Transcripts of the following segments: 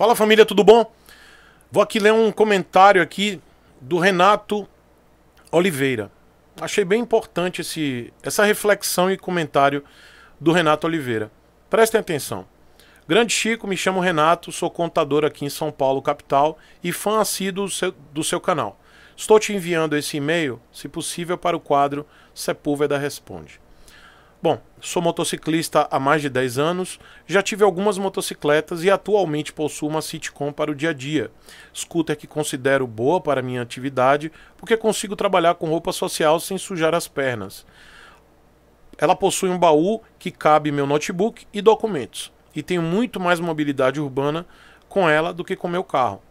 Fala família, tudo bom? Vou aqui ler um comentário aqui do Renato Oliveira. Achei bem importante esse, essa reflexão e comentário do Renato Oliveira. Prestem atenção. Grande Chico, me chamo Renato, sou contador aqui em São Paulo, capital, e fã assíduo do seu, do seu canal. Estou te enviando esse e-mail, se possível, para o quadro Sepúlveda Responde. Bom, sou motociclista há mais de 10 anos, já tive algumas motocicletas e atualmente possuo uma Citycom para o dia a dia. Scooter que considero boa para minha atividade, porque consigo trabalhar com roupa social sem sujar as pernas. Ela possui um baú que cabe meu notebook e documentos, e tenho muito mais mobilidade urbana com ela do que com meu carro.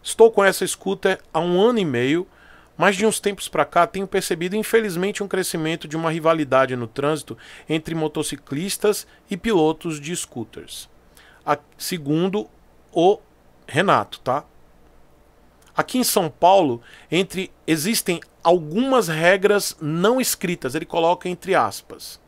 Estou com essa scooter há um ano e meio mas de uns tempos para cá tenho percebido infelizmente um crescimento de uma rivalidade no trânsito entre motociclistas e pilotos de scooters. A, segundo o Renato, tá? Aqui em São Paulo, entre existem algumas regras não escritas, ele coloca entre aspas.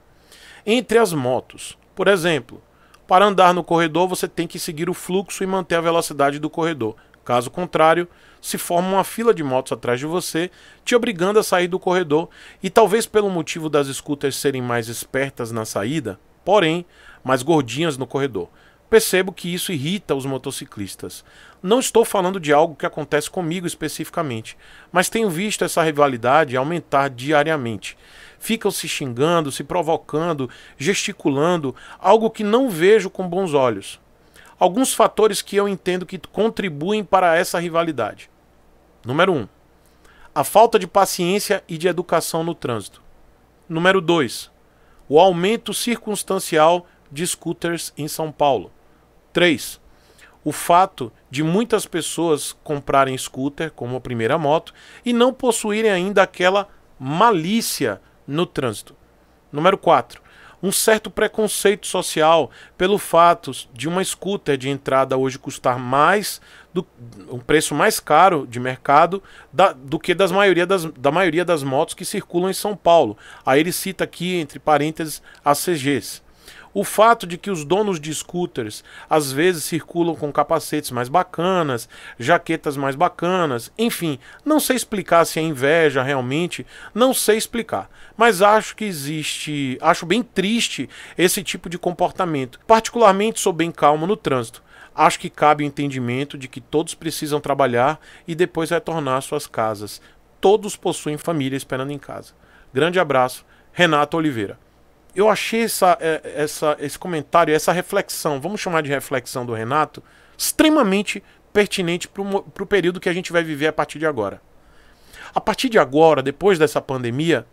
Entre as motos, por exemplo, para andar no corredor você tem que seguir o fluxo e manter a velocidade do corredor. Caso contrário, se forma uma fila de motos atrás de você, te obrigando a sair do corredor, e talvez pelo motivo das scooters serem mais espertas na saída, porém, mais gordinhas no corredor. Percebo que isso irrita os motociclistas. Não estou falando de algo que acontece comigo especificamente, mas tenho visto essa rivalidade aumentar diariamente. Ficam se xingando, se provocando, gesticulando, algo que não vejo com bons olhos. Alguns fatores que eu entendo que contribuem para essa rivalidade. Número 1. Um, a falta de paciência e de educação no trânsito. Número 2. O aumento circunstancial de scooters em São Paulo. 3. O fato de muitas pessoas comprarem scooter como a primeira moto e não possuírem ainda aquela malícia no trânsito. Número 4 um certo preconceito social pelo fato de uma scooter de entrada hoje custar mais do, um preço mais caro de mercado da, do que das maioria das, da maioria das motos que circulam em São Paulo. Aí ele cita aqui, entre parênteses, CGS. O fato de que os donos de scooters às vezes circulam com capacetes mais bacanas, jaquetas mais bacanas, enfim, não sei explicar se é inveja realmente, não sei explicar. Mas acho que existe, acho bem triste esse tipo de comportamento. Particularmente sou bem calmo no trânsito acho que cabe o entendimento de que todos precisam trabalhar e depois retornar às suas casas. Todos possuem família esperando em casa. Grande abraço, Renato Oliveira. Eu achei essa, é, essa, esse comentário, essa reflexão, vamos chamar de reflexão do Renato, extremamente pertinente para o período que a gente vai viver a partir de agora. A partir de agora, depois dessa pandemia,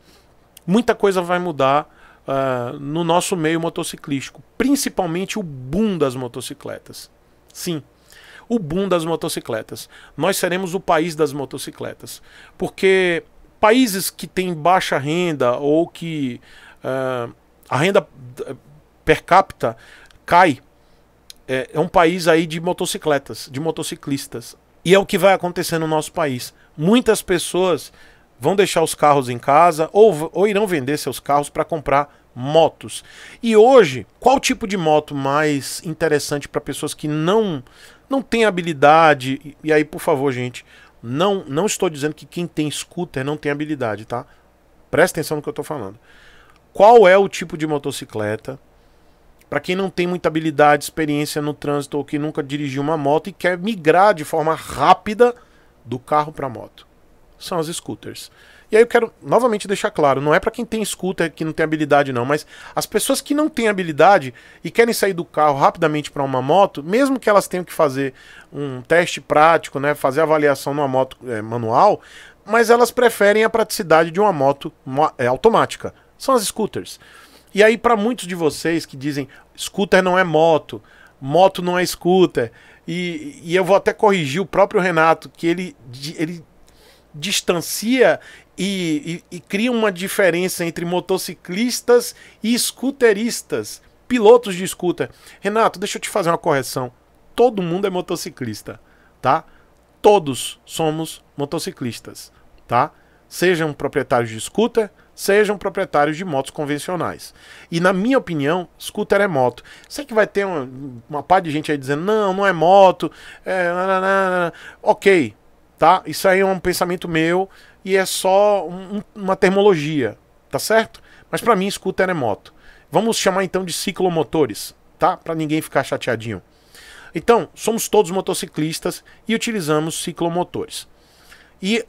muita coisa vai mudar uh, no nosso meio motociclístico, principalmente o boom das motocicletas. Sim, o boom das motocicletas. Nós seremos o país das motocicletas, porque países que têm baixa renda ou que uh, a renda eh, per capita cai. É, é um país aí de motocicletas, de motociclistas. E é o que vai acontecer no nosso país. Muitas pessoas vão deixar os carros em casa ou, ou irão vender seus carros para comprar motos. E hoje, qual tipo de moto mais interessante para pessoas que não não têm habilidade? E aí, por favor, gente, não não estou dizendo que quem tem scooter não tem habilidade, tá? Presta atenção no que eu estou falando qual é o tipo de motocicleta. Para quem não tem muita habilidade, experiência no trânsito ou que nunca dirigiu uma moto e quer migrar de forma rápida do carro para moto, são as scooters. E aí eu quero novamente deixar claro, não é para quem tem scooter que não tem habilidade não, mas as pessoas que não têm habilidade e querem sair do carro rapidamente para uma moto, mesmo que elas tenham que fazer um teste prático, né, fazer avaliação numa moto é, manual, mas elas preferem a praticidade de uma moto eh, automática. São as scooters. E aí, para muitos de vocês que dizem scooter não é moto, moto não é scooter, e, e eu vou até corrigir o próprio Renato, que ele, ele distancia e, e, e, cria uma diferença entre motociclistas e scooteristas, pilotos de scooter. Renato, deixa eu te fazer uma correção. Todo mundo é motociclista, tá? Todos somos motociclistas, tá? Sejam proprietários de scooter, sejam proprietários de motos convencionais. E na minha opinião, scooter é moto. Sei que vai ter uma, uma par de gente aí dizendo, não, não é moto, é... Nananana. ok, tá? Isso aí é um pensamento meu e é só um, uma termologia, tá certo? Mas para mim, scooter é moto. Vamos chamar então de ciclomotores, tá? Para ninguém ficar chateadinho. Então, somos todos motociclistas e utilizamos ciclomotores. E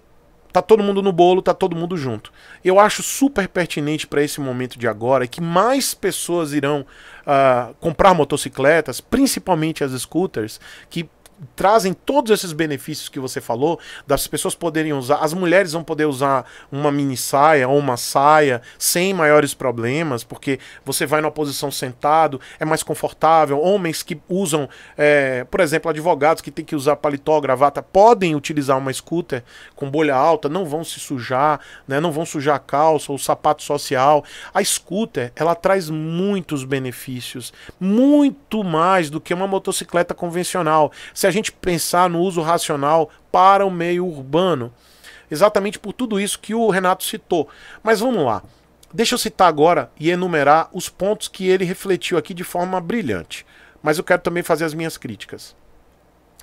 Tá todo mundo no bolo, tá todo mundo junto. Eu acho super pertinente para esse momento de agora que mais pessoas irão uh, comprar motocicletas, principalmente as scooters, que trazem todos esses benefícios que você falou, das pessoas poderem usar, as mulheres vão poder usar uma mini saia ou uma saia sem maiores problemas, porque você vai numa posição sentado, é mais confortável. Homens que usam, é, por exemplo, advogados que têm que usar paletó, gravata, podem utilizar uma scooter com bolha alta, não vão se sujar, né, não vão sujar a calça ou sapato social. A scooter, ela traz muitos benefícios, muito mais do que uma motocicleta convencional se a gente pensar no uso racional para o meio urbano. Exatamente por tudo isso que o Renato citou. Mas vamos lá. Deixa eu citar agora e enumerar os pontos que ele refletiu aqui de forma brilhante. Mas eu quero também fazer as minhas críticas.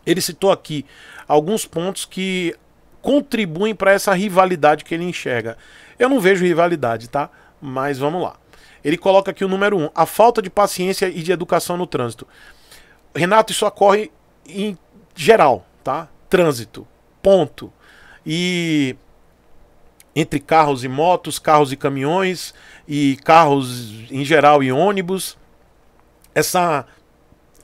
Ele citou aqui alguns pontos que contribuem para essa rivalidade que ele enxerga. Eu não vejo rivalidade, tá? Mas vamos lá. Ele coloca aqui o número um, a falta de paciência e de educação no trânsito. Renato, isso ocorre em geral, tá? Trânsito, ponto. E entre carros e motos, carros e caminhões e carros em geral e ônibus, essa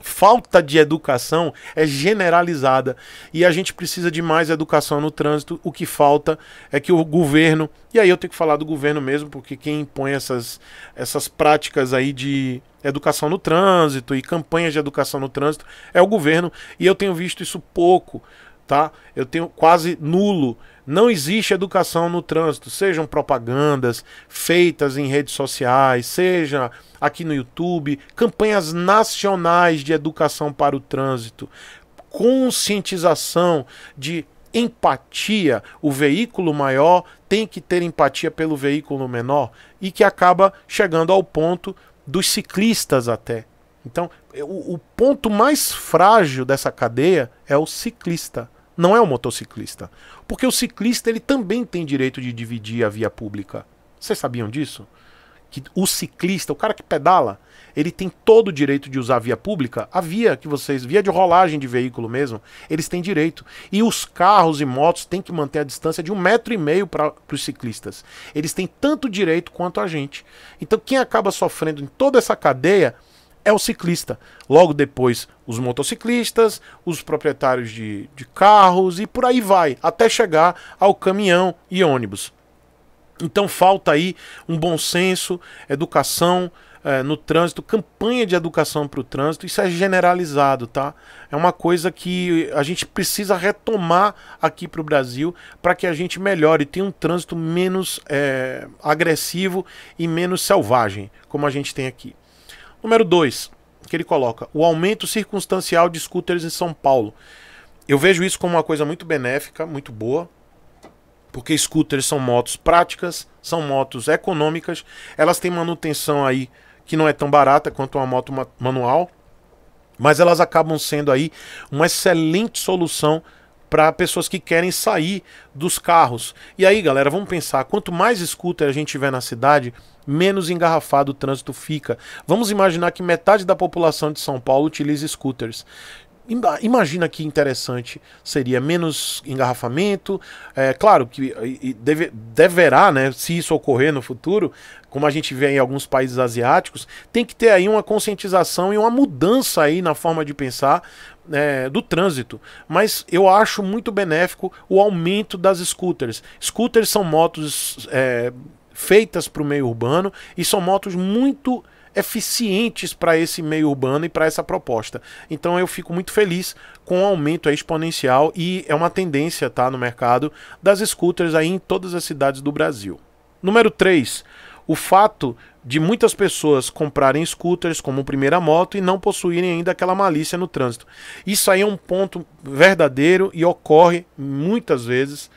falta de educação é generalizada e a gente precisa de mais educação no trânsito. O que falta é que o governo, e aí eu tenho que falar do governo mesmo, porque quem impõe essas, essas práticas aí de educação no trânsito e campanhas de educação no trânsito é o governo, e eu tenho visto isso pouco, tá? Eu tenho quase nulo não existe educação no trânsito, sejam propagandas feitas em redes sociais, seja aqui no YouTube, campanhas nacionais de educação para o trânsito, conscientização de empatia. O veículo maior tem que ter empatia pelo veículo menor e que acaba chegando ao ponto dos ciclistas até. Então, o, o ponto mais frágil dessa cadeia é o ciclista não é o motociclista. Porque o ciclista ele também tem direito de dividir a via pública. Vocês sabiam disso? Que o ciclista, o cara que pedala, ele tem todo o direito de usar a via pública, a via que vocês, via de rolagem de veículo mesmo, eles têm direito. E os carros e motos têm que manter a distância de um metro e meio para os ciclistas. Eles têm tanto direito quanto a gente. Então quem acaba sofrendo em toda essa cadeia é o ciclista. Logo depois, os motociclistas, os proprietários de, de carros e por aí vai, até chegar ao caminhão e ônibus. Então falta aí um bom senso, educação eh, no trânsito, campanha de educação para o trânsito. Isso é generalizado, tá? É uma coisa que a gente precisa retomar aqui para o Brasil para que a gente melhore, tenha um trânsito menos eh, agressivo e menos selvagem, como a gente tem aqui. Número 2, que ele coloca, o aumento circunstancial de scooters em São Paulo. Eu vejo isso como uma coisa muito benéfica, muito boa, porque scooters são motos práticas, são motos econômicas, elas têm manutenção aí que não é tão barata quanto uma moto manual, mas elas acabam sendo aí uma excelente solução para pessoas que querem sair dos carros. E aí, galera, vamos pensar, quanto mais scooter a gente tiver na cidade, menos engarrafado o trânsito fica. Vamos imaginar que metade da população de São Paulo utiliza scooters. Imagina que interessante seria menos engarrafamento. É claro que deve, deverá, né, se isso ocorrer no futuro, como a gente vê em alguns países asiáticos, tem que ter aí uma conscientização e uma mudança aí na forma de pensar é, do trânsito, mas eu acho muito benéfico o aumento das scooters. Scooters são motos é, feitas para o meio urbano e são motos muito eficientes para esse meio urbano e para essa proposta. Então eu fico muito feliz com o aumento exponencial e é uma tendência tá, no mercado das scooters aí em todas as cidades do Brasil. Número 3, o fato de muitas pessoas comprarem scooters como primeira moto e não possuírem ainda aquela malícia no trânsito. Isso aí é um ponto verdadeiro e ocorre muitas vezes.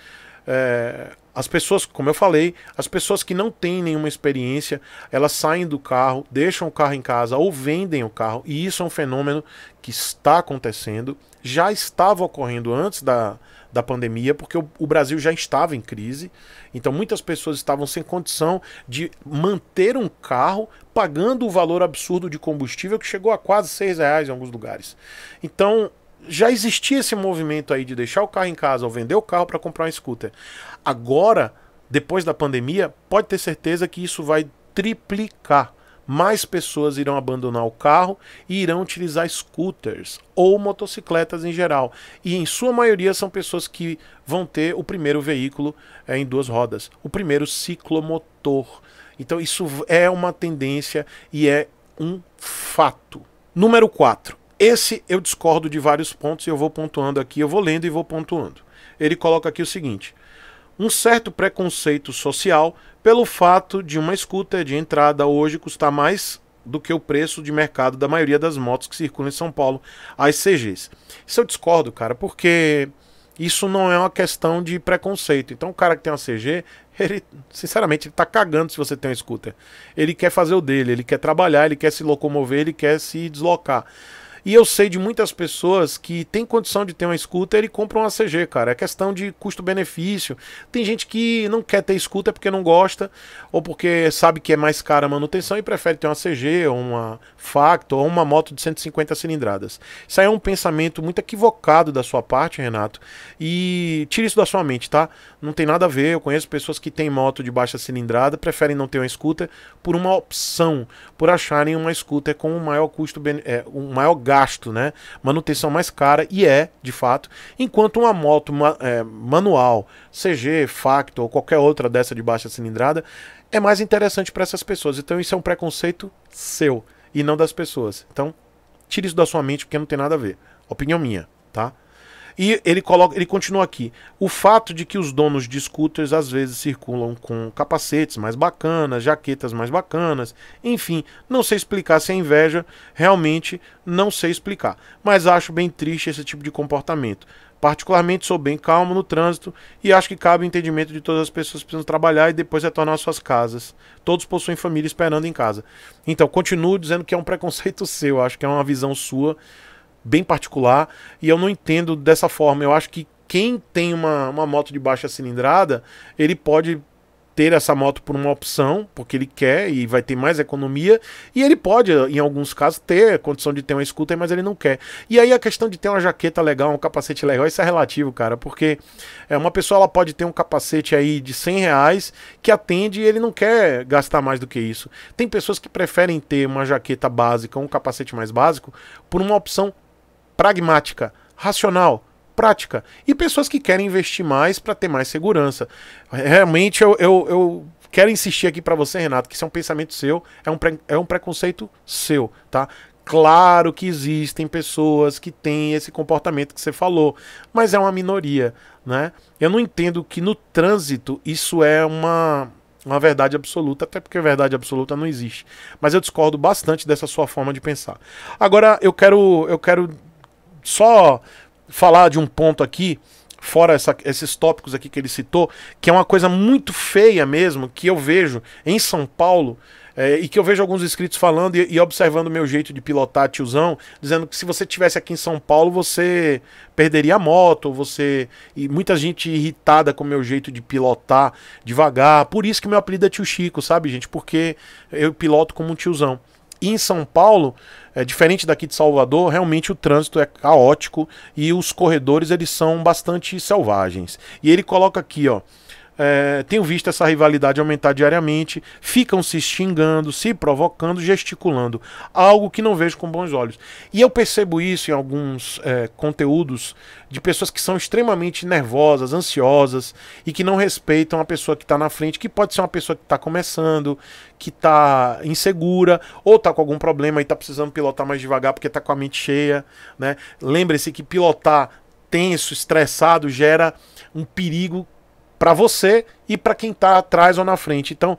É, as pessoas, como eu falei, as pessoas que não têm nenhuma experiência, elas saem do carro, deixam o carro em casa ou vendem o carro, e isso é um fenômeno que está acontecendo, já estava ocorrendo antes da, da pandemia, porque o, o Brasil já estava em crise, então muitas pessoas estavam sem condição de manter um carro pagando o valor absurdo de combustível que chegou a quase seis reais em alguns lugares. Então já existia esse movimento aí de deixar o carro em casa ou vender o carro para comprar um scooter. Agora, depois da pandemia, pode ter certeza que isso vai triplicar mais pessoas irão abandonar o carro e irão utilizar scooters ou motocicletas em geral. E em sua maioria são pessoas que vão ter o primeiro veículo é, em duas rodas, o primeiro ciclomotor. Então isso é uma tendência e é um fato. Número 4. Esse eu discordo de vários pontos e eu vou pontuando aqui, eu vou lendo e vou pontuando. Ele coloca aqui o seguinte: um certo preconceito social pelo fato de uma scooter de entrada hoje custar mais do que o preço de mercado da maioria das motos que circulam em São Paulo, as CGs. Isso eu discordo, cara, porque isso não é uma questão de preconceito. Então o cara que tem uma CG, ele, sinceramente, ele tá cagando se você tem um scooter. Ele quer fazer o dele, ele quer trabalhar, ele quer se locomover, ele quer se deslocar. E eu sei de muitas pessoas que têm condição de ter uma scooter e compram uma CG, cara. É questão de custo-benefício. Tem gente que não quer ter scooter porque não gosta, ou porque sabe que é mais cara a manutenção e prefere ter uma CG, ou uma Factor, ou uma moto de 150 cilindradas. Isso aí é um pensamento muito equivocado da sua parte, Renato. E tira isso da sua mente, tá? Não tem nada a ver. Eu conheço pessoas que têm moto de baixa cilindrada, preferem não ter uma scooter por uma opção, por acharem uma scooter com o maior custo, é, maior gasto, né? Manutenção mais cara, e é, de fato. Enquanto uma moto ma é, manual, CG, Facto ou qualquer outra dessa de baixa cilindrada, é mais interessante para essas pessoas. Então isso é um preconceito seu e não das pessoas. Então, tire isso da sua mente porque não tem nada a ver. Opinião minha, tá? E ele coloca, ele continua aqui. O fato de que os donos de scooters às vezes circulam com capacetes mais bacanas, jaquetas mais bacanas, enfim, não sei explicar se é inveja, realmente não sei explicar. Mas acho bem triste esse tipo de comportamento. Particularmente sou bem calmo no trânsito e acho que cabe o entendimento de todas as pessoas que precisam trabalhar e depois retornar às suas casas. Todos possuem família esperando em casa. Então, continuo dizendo que é um preconceito seu, acho que é uma visão sua bem particular e eu não entendo dessa forma. Eu acho que quem tem uma, uma moto de baixa cilindrada, ele pode ter essa moto por uma opção, porque ele quer e vai ter mais economia, e ele pode, em alguns casos, ter a condição de ter uma scooter, mas ele não quer. E aí a questão de ter uma jaqueta legal, um capacete legal, isso é relativo, cara, porque é, uma pessoa ela pode ter um capacete aí de 100 reais que atende e ele não quer gastar mais do que isso. Tem pessoas que preferem ter uma jaqueta básica, um capacete mais básico, por uma opção pragmática, racional, prática. E pessoas que querem investir mais para ter mais segurança. Realmente eu, eu, eu quero insistir aqui para você, Renato, que isso é um pensamento seu, é um, pre, é um preconceito seu, tá? Claro que existem pessoas que têm esse comportamento que você falou, mas é uma minoria, né? Eu não entendo que no trânsito isso é uma, uma verdade absoluta, até porque verdade absoluta não existe. Mas eu discordo bastante dessa sua forma de pensar. Agora eu quero eu quero só falar de um ponto aqui, fora essa, esses tópicos aqui que ele citou, que é uma coisa muito feia mesmo, que eu vejo em São Paulo. É, e que eu vejo alguns inscritos falando e, e observando o meu jeito de pilotar tiozão, dizendo que se você tivesse aqui em São Paulo, você perderia a moto, você. E muita gente irritada com o meu jeito de pilotar devagar. Por isso que meu apelido é tio Chico, sabe, gente? Porque eu piloto como um tiozão. E em São Paulo, é, diferente daqui de Salvador, realmente o trânsito é caótico e os corredores eles são bastante selvagens. E ele coloca aqui, ó, é, tenho visto essa rivalidade aumentar diariamente, ficam se xingando, se provocando, gesticulando, algo que não vejo com bons olhos. E eu percebo isso em alguns é, conteúdos de pessoas que são extremamente nervosas, ansiosas e que não respeitam a pessoa que está na frente, que pode ser uma pessoa que está começando, que está insegura ou está com algum problema e está precisando pilotar mais devagar porque está com a mente cheia. Né? Lembre-se que pilotar tenso, estressado, gera um perigo para você e para quem está atrás ou na frente. Então,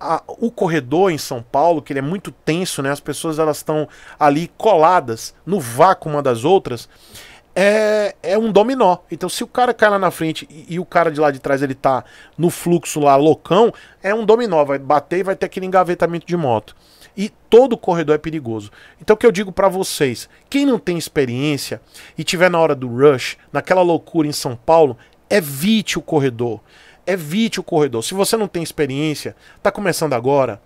a, o corredor em São Paulo, que ele é muito tenso, né? As pessoas elas estão ali coladas no vácuo uma das outras. É, é um dominó. Então, se o cara cai lá na frente e, e o cara de lá de trás ele tá no fluxo lá loucão, é um dominó. Vai bater e vai ter aquele engavetamento de moto e todo corredor é perigoso. Então o que eu digo para vocês, quem não tem experiência e tiver na hora do rush, naquela loucura em São Paulo, Evite é o corredor. Evite é o corredor. Se você não tem experiência, está começando agora,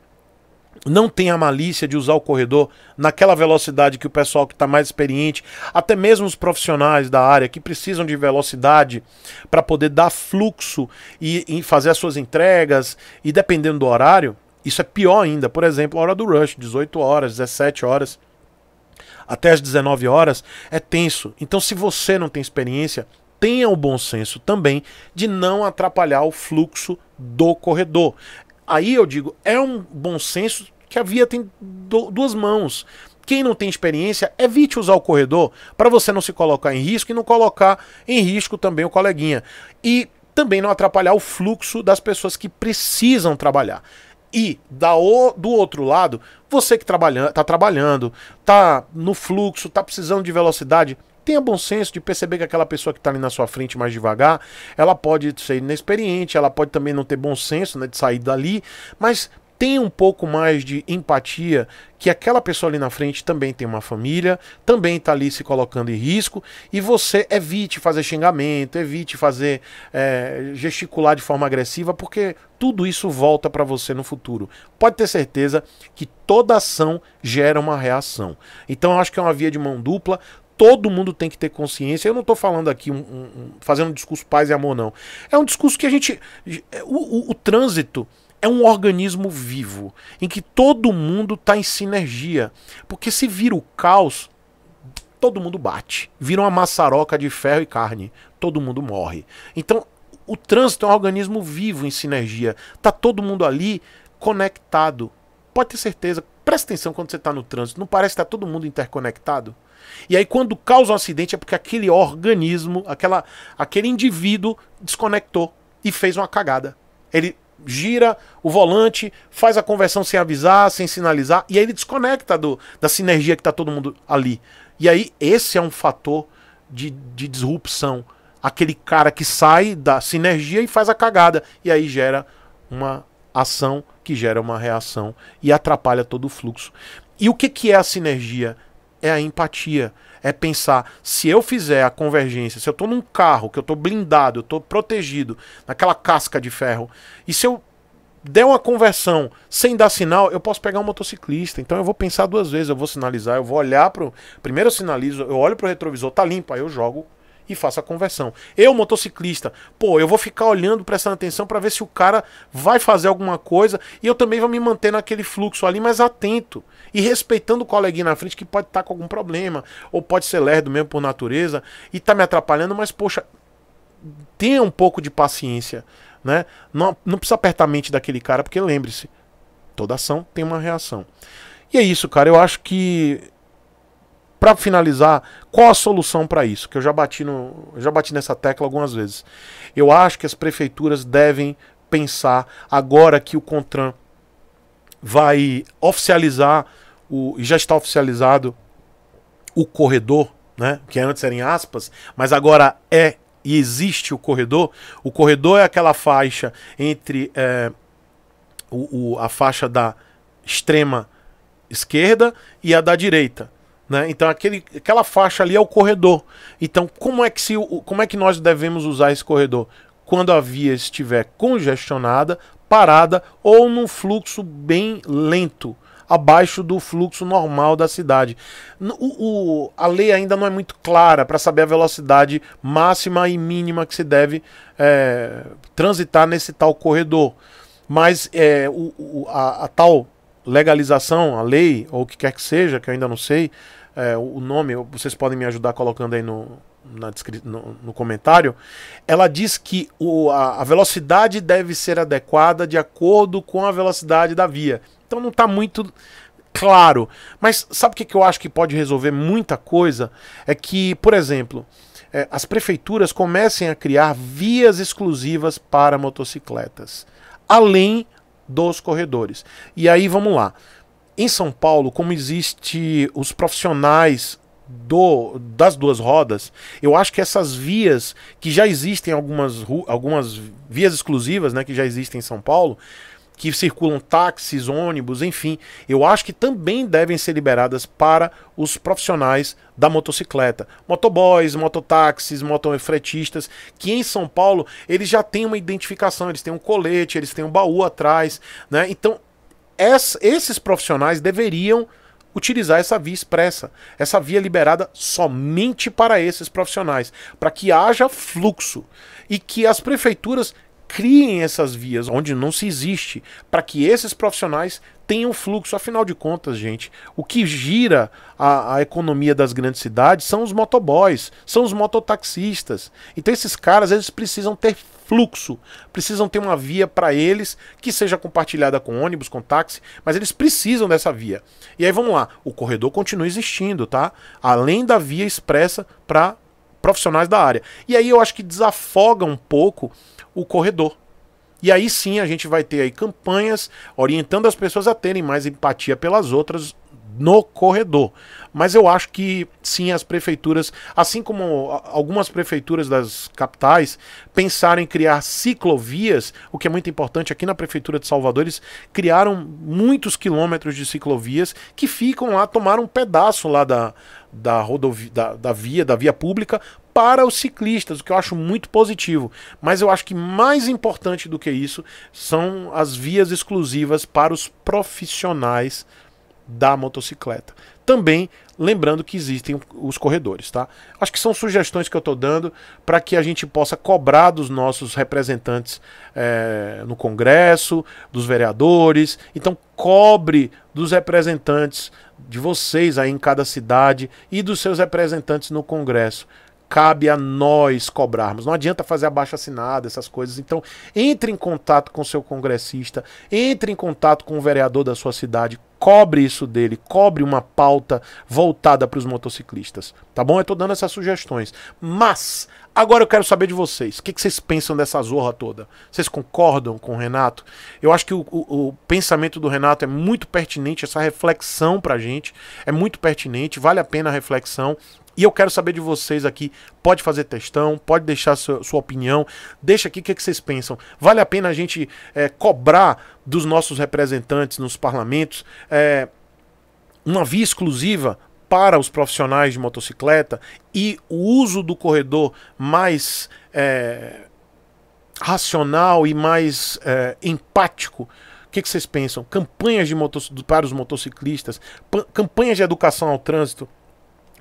não tenha a malícia de usar o corredor naquela velocidade que o pessoal que está mais experiente, até mesmo os profissionais da área que precisam de velocidade para poder dar fluxo e, e, fazer as suas entregas, e dependendo do horário, isso é pior ainda. Por exemplo, a hora do rush, 18 horas, 17 horas, até as 19 horas, é tenso. Então, se você não tem experiência, tenha o bom senso também de não atrapalhar o fluxo do corredor. Aí eu digo, é um bom senso que a via tem duas mãos. Quem não tem experiência, evite usar o corredor para você não se colocar em risco e não colocar em risco também o coleguinha. E também não atrapalhar o fluxo das pessoas que precisam trabalhar. E da o, do outro lado, você que trabalha, tá trabalhando, está no fluxo, está precisando de velocidade, tenha bom senso de perceber que aquela pessoa que está ali na sua frente mais devagar, ela pode ser inexperiente, ela pode também não ter bom senso né, de sair dali, mas tenha um pouco mais de empatia que aquela pessoa ali na frente também tem uma família, também está ali se colocando em risco e você evite fazer xingamento, evite fazer é, gesticular de forma agressiva, porque tudo isso volta para você no futuro. Pode ter certeza que toda ação gera uma reação. Então eu acho que é uma via de mão dupla todo mundo tem que ter consciência. Eu não estou falando aqui um, um, fazendo um discurso paz e amor, não. É um discurso que a gente. O, o, o trânsito é um organismo vivo, em que todo mundo está em sinergia. Porque se vira o caos, todo mundo bate. Vira uma maçaroca de ferro e carne, todo mundo morre. Então, o trânsito é um organismo vivo em sinergia. Está todo mundo ali conectado. Pode ter certeza. Presta atenção quando você está no trânsito. Não parece que está todo mundo interconectado? E aí, quando causa um acidente, é porque aquele organismo, aquela, aquele indivíduo desconectou e fez uma cagada. Ele gira o volante, faz a conversão sem avisar, sem sinalizar, e aí ele desconecta do, da sinergia que está todo mundo ali. E aí, esse é um fator de, de disrupção. Aquele cara que sai da sinergia e faz a cagada. E aí gera uma ação que gera uma reação e atrapalha todo o fluxo. E o que, que é a sinergia? é a empatia. É pensar, se eu fizer a convergência, se eu estou num carro, que eu estou blindado, eu estou protegido, naquela casca de ferro, e se eu der uma conversão sem dar sinal, eu posso pegar um motociclista. Então eu vou pensar duas vezes, eu vou sinalizar, eu vou olhar pro. Primeiro eu sinalizo, eu olho pro retrovisor, tá limpo, aí eu jogo e faço a conversão. Eu, motociclista, pô, eu vou ficar olhando, prestando atenção para ver se o cara vai fazer alguma coisa e eu também vou me manter naquele fluxo ali, mas atento e respeitando o coleguinha na frente que pode estar tá com algum problema ou pode ser lerdo mesmo por natureza e tá me atrapalhando, mas poxa, tenha um pouco de paciência, né? Não, não precisa apertar a mente daquele cara, porque lembre-se, toda ação tem uma reação. E é isso, cara, eu acho que para finalizar, qual a solução para isso? Que eu já bati no, já bati nessa tecla algumas vezes. Eu acho que as prefeituras devem pensar agora que o Contran vai oficializar o já está oficializado o corredor, né? Que antes era em aspas, mas agora é e existe o corredor. O corredor é aquela faixa entre é, o, o, a faixa da extrema esquerda e a da direita. Né? Então aquele, aquela faixa ali é o corredor. Então como é, que se, como é que nós devemos usar esse corredor? Quando a via estiver congestionada, parada ou num fluxo bem lento, abaixo do fluxo normal da cidade. O, o, a lei ainda não é muito clara para saber a velocidade máxima e mínima que se deve é, transitar nesse tal corredor. Mas é, o, a, a tal legalização, a lei, ou o que quer que seja, que eu ainda não sei, é, o nome, vocês podem me ajudar colocando aí no, na, no, no comentário, ela diz que o, a, a, velocidade deve ser adequada de acordo com a velocidade da via. Então não está muito claro. Mas sabe o que, que eu acho que pode resolver muita coisa? É que, por exemplo, é, as prefeituras comecem a criar vias exclusivas para motocicletas. Além dos corredores. E aí vamos lá. Em São Paulo, como existe os profissionais do, das duas rodas, eu acho que essas vias que já existem algumas algumas vias exclusivas, né, que já existem em São Paulo, que circulam táxis, ônibus, enfim, eu acho que também devem ser liberadas para os profissionais da motocicleta. Motoboys, mototáxis, motofretistas, que em São Paulo eles já têm uma identificação, eles têm um colete, eles têm um baú atrás, né? Então, esses profissionais deveriam utilizar essa via expressa, essa via liberada somente para esses profissionais, para que haja fluxo e que as prefeituras criem essas vias onde não se existe, para que esses profissionais tenham fluxo. Afinal de contas, gente, o que gira a, a, economia das grandes cidades são os motoboys, são os mototaxistas. Então esses caras, eles precisam ter fluxo, precisam ter uma via para eles que seja compartilhada com ônibus, com táxi, mas eles precisam dessa via. E aí vamos lá, o corredor continua existindo, tá? Além da via expressa para profissionais da área. E aí eu acho que desafoga um pouco o corredor. E aí sim a gente vai ter aí campanhas orientando as pessoas a terem mais empatia pelas outras no corredor. Mas eu acho que sim, as prefeituras, assim como algumas prefeituras das capitais, pensaram em criar ciclovias, o que é muito importante. Aqui na Prefeitura de Salvador, eles criaram muitos quilômetros de ciclovias que ficam lá, tomaram um pedaço lá da, da, rodovia, da, da via, da via pública, para os ciclistas, o que eu acho muito positivo. Mas eu acho que mais importante do que isso são as vias exclusivas para os profissionais da motocicleta. Também lembrando que existem os corredores, tá? Acho que são sugestões que eu estou dando para que a gente possa cobrar dos nossos representantes é, no Congresso, dos vereadores. Então, cobre dos representantes de vocês aí em cada cidade e dos seus representantes no Congresso cabe a nós cobrarmos. Não adianta fazer abaixo assinado, essas coisas. Então, entre em contato com seu congressista, entre em contato com o vereador da sua cidade, cobre isso dele, cobre uma pauta voltada para os motociclistas, tá bom? Eu estou dando essas sugestões, mas Agora eu quero saber de vocês. O que, que vocês pensam dessa zorra toda? Vocês concordam com o Renato? Eu acho que o, o, o pensamento do Renato é muito pertinente, essa reflexão pra gente é muito pertinente, vale a pena a reflexão. E eu quero saber de vocês aqui. Pode fazer testão, pode deixar sua, sua opinião. Deixa aqui o que, que, vocês pensam. Vale a pena a gente é, cobrar dos nossos representantes nos parlamentos é, uma via exclusiva para os profissionais de motocicleta e o uso do corredor mais é, racional e mais é, empático. O que, que, vocês pensam? Campanhas de para os motociclistas, campanhas de educação ao trânsito.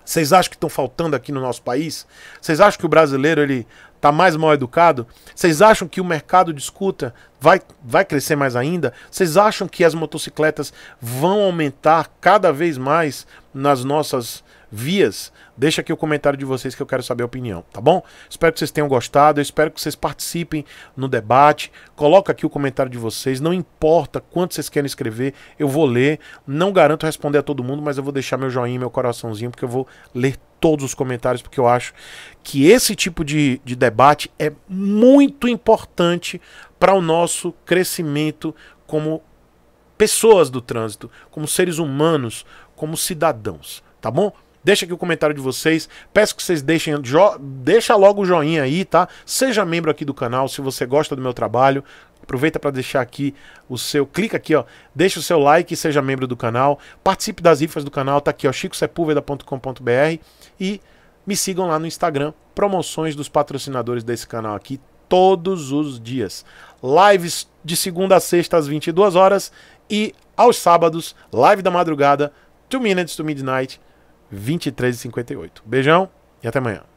Vocês acham que estão faltando aqui no nosso país? Vocês acham que o brasileiro ele está mais mal educado? Vocês acham que o mercado de escuta vai, vai crescer mais ainda? Vocês acham que as motocicletas vão aumentar cada vez mais nas nossas vias? Deixa aqui o comentário de vocês que eu quero saber a opinião, tá bom? Espero que vocês tenham gostado, eu espero que vocês participem no debate. Coloca aqui o comentário de vocês, não importa quanto vocês querem escrever, eu vou ler. Não garanto responder a todo mundo, mas eu vou deixar meu joinha, meu coraçãozinho, porque eu vou ler todos os comentários, porque eu acho que esse tipo de, de debate é muito importante para o nosso crescimento como pessoas do trânsito, como seres humanos, como cidadãos, tá bom? Deixa aqui o comentário de vocês. Peço que vocês deixem. deixa logo o joinha aí, tá? Seja membro aqui do canal se você gosta do meu trabalho. Aproveita para deixar aqui o seu. Clica aqui, ó. Deixa o seu like, seja membro do canal. Participe das rifas do canal. Tá aqui, ó. chicosepulveda.com.br. E me sigam lá no Instagram. Promoções dos patrocinadores desse canal aqui todos os dias. Lives de segunda a sexta às 22 horas e aos sábados, live da madrugada, 2 minutes to midnight, 23h58. Beijão e até amanhã.